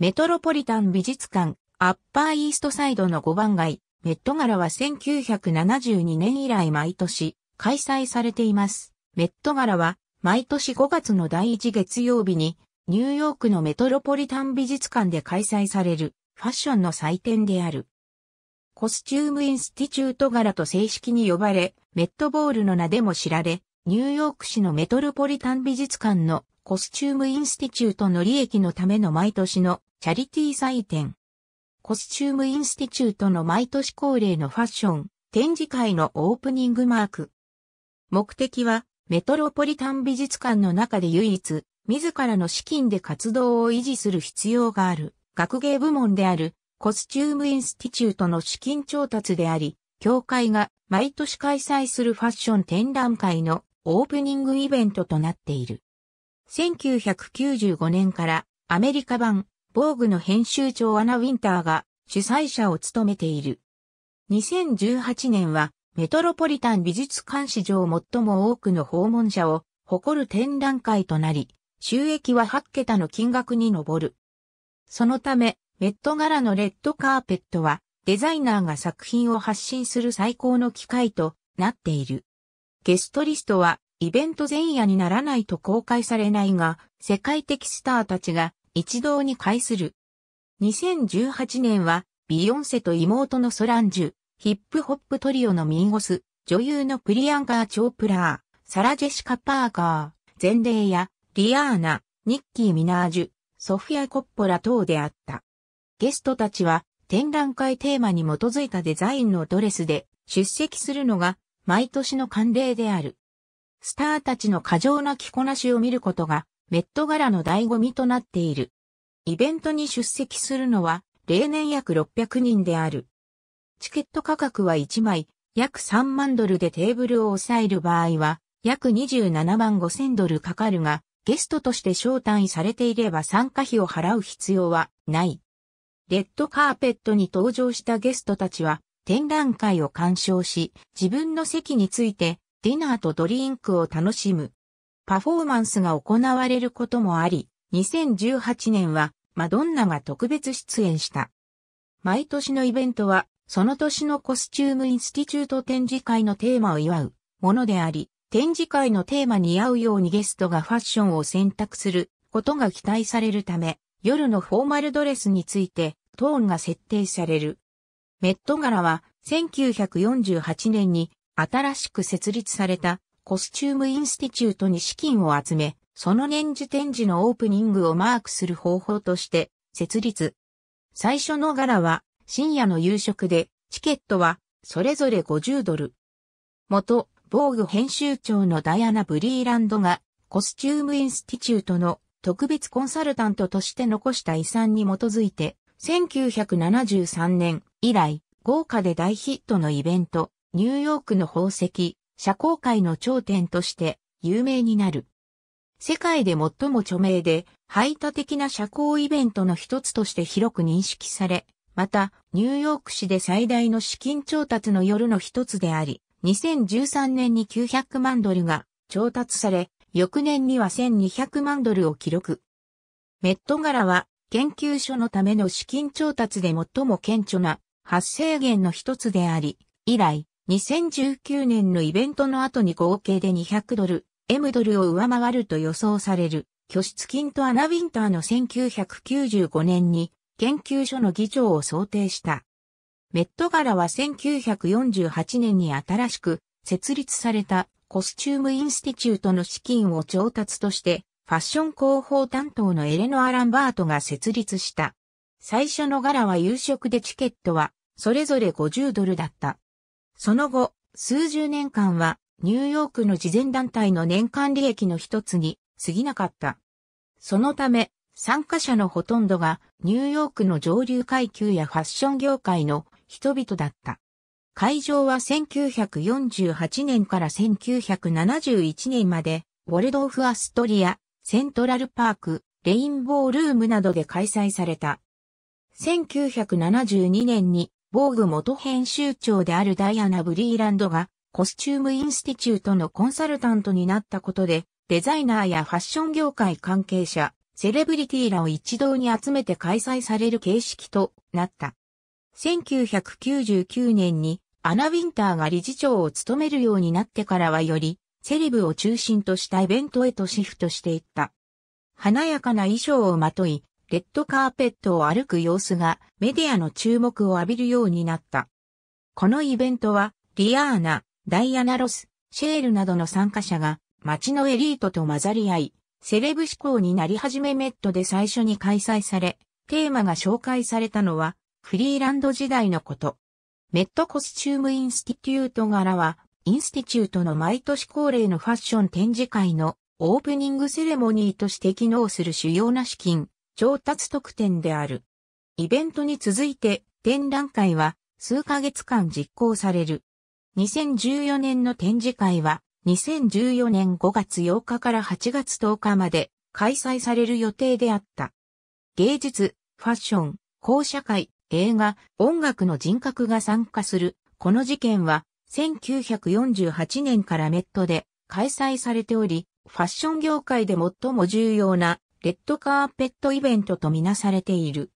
メトロポリタン美術館、アッパーイーストサイドの5番街、メット柄は1972年以来毎年開催されています。メット柄は毎年5月の第1月曜日にニューヨークのメトロポリタン美術館で開催されるファッションの祭典である。コスチュームインスティチュート柄と正式に呼ばれ、メットボールの名でも知られ、ニューヨーク市のメトロポリタン美術館のコスチュームインスティチュートの利益のための毎年のチャリティー祭典。コスチュームインスティチュートの毎年恒例のファッション、展示会のオープニングマーク。目的は、メトロポリタン美術館の中で唯一、自らの資金で活動を維持する必要がある、学芸部門である、コスチュームインスティチュートの資金調達であり、協会が毎年開催するファッション展覧会のオープニングイベントとなっている。1995年からアメリカ版防具の編集長アナ・ウィンターが主催者を務めている。2018年はメトロポリタン美術館史上最も多くの訪問者を誇る展覧会となり、収益は8桁の金額に上る。そのため、メット柄のレッドカーペットはデザイナーが作品を発信する最高の機会となっている。ゲストリストはイベント前夜にならないと公開されないが、世界的スターたちが一堂に会する。2018年は、ビヨンセと妹のソランジュ、ヒップホップトリオのミンゴス、女優のプリアンガー・チョープラー、サラ・ジェシカ・パーカー、ゼンや、イヤ、リアーナ、ニッキー・ミナージュ、ソフィア・コッポラ等であった。ゲストたちは、展覧会テーマに基づいたデザインのドレスで出席するのが毎年の慣例である。スターたちの過剰な着こなしを見ることがメット柄の醍醐味となっている。イベントに出席するのは、例年約600人である。チケット価格は1枚、約3万ドルでテーブルを抑える場合は、約27万5千ドルかかるが、ゲストとして招待されていれば参加費を払う必要はない。レッドカーペットに登場したゲストたちは、展覧会を鑑賞し、自分の席について、ディナーとドリンクを楽しむ。パフォーマンスが行われることもあり、2018年はマドンナが特別出演した。毎年のイベントは、その年のコスチュームインスティチュート展示会のテーマを祝うものであり、展示会のテーマに合うようにゲストがファッションを選択することが期待されるため、夜のフォーマルドレスについてトーンが設定される。メット柄は1948年に新しく設立されたコスチュームインスティチュートに資金を集め、その年次展示のオープニングをマークする方法として設立。最初の柄は深夜の夕食で、チケットはそれぞれ50ドル。元、防具編集長のダイアナ・ブリーランドがコスチュームインスティチュートの特別コンサルタントとして残した遺産に基づいて、1973年以来、豪華で大ヒットのイベント、ニューヨークの宝石、社交界の頂点として有名になる。世界で最も著名で排他的な社交イベントの一つとして広く認識され、またニューヨーク市で最大の資金調達の夜の一つであり、2013年に900万ドルが調達され、翌年には1200万ドルを記録。メット柄は研究所のための資金調達で最も顕著な発生源の一つであり、以来、2019年のイベントの後に合計で200ドル、M ドルを上回ると予想される、拠出金とアナ・ウィンターの1995年に研究所の議長を想定した。メット柄は1948年に新しく設立されたコスチュームインスティチュートの資金を調達として、ファッション広報担当のエレノア・ランバートが設立した。最初の柄は夕食でチケットはそれぞれ50ドルだった。その後、数十年間はニューヨークの慈善団体の年間利益の一つに過ぎなかった。そのため、参加者のほとんどがニューヨークの上流階級やファッション業界の人々だった。会場は1948年から1971年まで、ウォルドーフ・アストリア、セントラルパーク、レインボールームなどで開催された。1972年に防具元編集長であるダイアナ・ブリーランドが、コスチュームインスティチュートのコンサルタントになったことで、デザイナーやファッション業界関係者、セレブリティらを一堂に集めて開催される形式となった。1999年にアナ・ウィンターが理事長を務めるようになってからはより、セレブを中心としたイベントへとシフトしていった。華やかな衣装をまとい、レッドカーペットを歩く様子がメディアの注目を浴びるようになった。このイベントは、リアーナ、ダイアナ・ロス、シェールなどの参加者が街のエリートと混ざり合い、セレブ志向になり始めメットで最初に開催され、テーマが紹介されたのは、フリーランド時代のこと。メットコスチュームインスティテュート柄は、インスティチュートの毎年恒例のファッション展示会のオープニングセレモニーとして機能する主要な資金、上達特典である。イベントに続いて展覧会は数ヶ月間実行される。2014年の展示会は2014年5月8日から8月10日まで開催される予定であった。芸術、ファッション、公社会、映画、音楽の人格が参加する。この事件は1948年からメットで開催されており、ファッション業界で最も重要なレッドカーペットイベントとみなされている。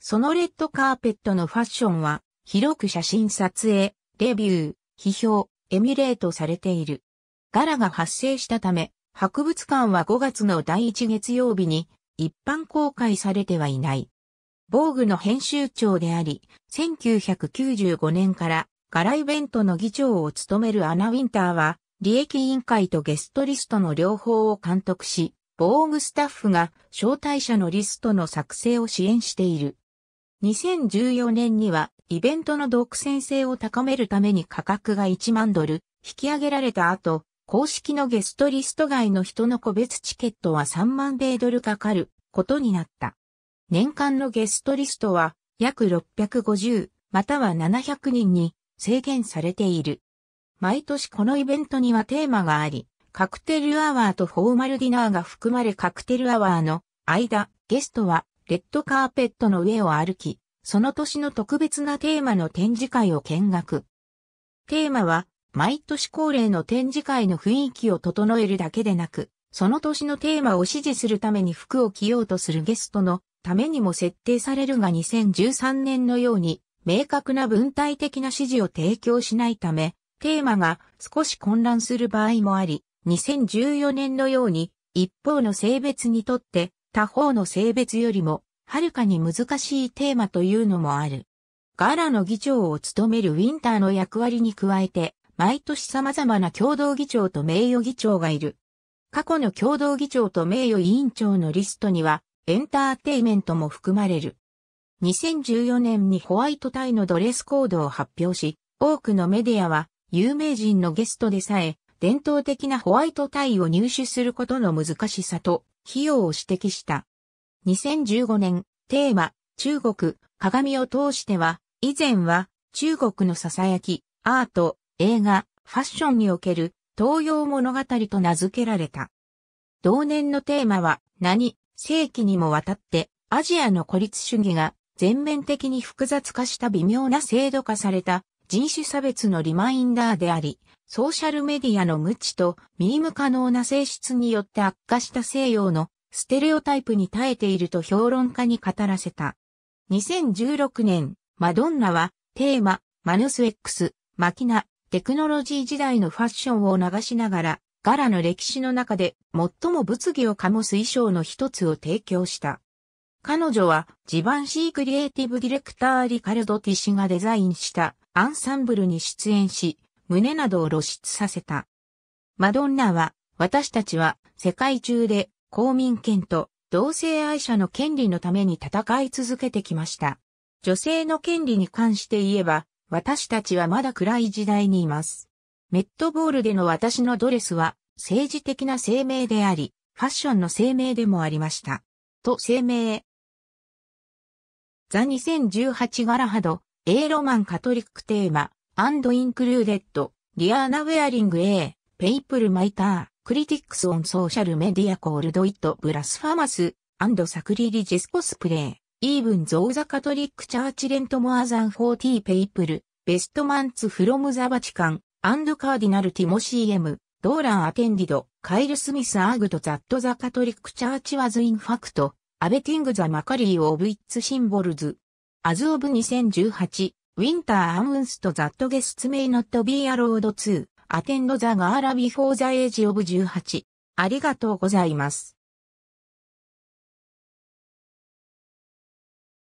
そのレッドカーペットのファッションは、広く写真撮影、レビュー、批評、エミュレートされている。柄が発生したため、博物館は5月の第1月曜日に一般公開されてはいない。防具の編集長であり、1995年から柄イベントの議長を務めるアナ・ウィンターは、利益委員会とゲストリストの両方を監督し、ボーグスタッフが招待者のリストの作成を支援している。2014年にはイベントの独占性を高めるために価格が1万ドル引き上げられた後、公式のゲストリスト外の人の個別チケットは3万米ドルかかることになった。年間のゲストリストは約650または700人に制限されている。毎年このイベントにはテーマがあり、カクテルアワーとフォーマルディナーが含まれカクテルアワーの間、ゲストはレッドカーペットの上を歩き、その年の特別なテーマの展示会を見学。テーマは毎年恒例の展示会の雰囲気を整えるだけでなく、その年のテーマを支持するために服を着ようとするゲストのためにも設定されるが2013年のように明確な文体的な指示を提供しないため、テーマが少し混乱する場合もあり、2014年のように、一方の性別にとって他方の性別よりも、はるかに難しいテーマというのもある。ガラの議長を務めるウィンターの役割に加えて、毎年様々な共同議長と名誉議長がいる。過去の共同議長と名誉委員長のリストには、エンターテイメントも含まれる。2014年にホワイトタイのドレスコードを発表し、多くのメディアは、有名人のゲストでさえ、伝統的なホワイトタイを入手することの難しさと費用を指摘した。2015年、テーマ、中国、鏡を通しては、以前は、中国の囁き、アート、映画、ファッションにおける、東洋物語と名付けられた。同年のテーマは、何、世紀にもわたって、アジアの孤立主義が、全面的に複雑化した微妙な制度化された、人種差別のリマインダーであり、ソーシャルメディアの無知とミーム可能な性質によって悪化した西洋のステレオタイプに耐えていると評論家に語らせた。2016年、マドンナはテーマ、マヌスエックス、マキナ、テクノロジー時代のファッションを流しながら、ガラの歴史の中で最も物議を醸す衣装の一つを提供した。彼女はジバンシークリエイティブディレクターリカルド・ティシがデザインしたアンサンブルに出演し、胸などを露出させた。マドンナは、私たちは世界中で公民権と同性愛者の権利のために戦い続けてきました。女性の権利に関して言えば、私たちはまだ暗い時代にいます。メットボールでの私のドレスは政治的な声明であり、ファッションの声明でもありました。と声明。ザ2018ガラハド、A ロマンカトリックテーマ、and included, Diana Wearing a, People Mighter, Critics on Social Media called it blasphemous, and sacrilegious cosplay, even though the Catholic Church lent more than 40 people, best months from the Vatican, and Cardinal Timothy M. Dolan attended, Kyle Smith argued that the Catholic Church was in fact, abetting the Macari of its symbols. As of 2018, ウィンターアムンストザットゲスツメイノットビーアロード2アテンドザガーラビフォーザエイジオブ18ありがとうございます。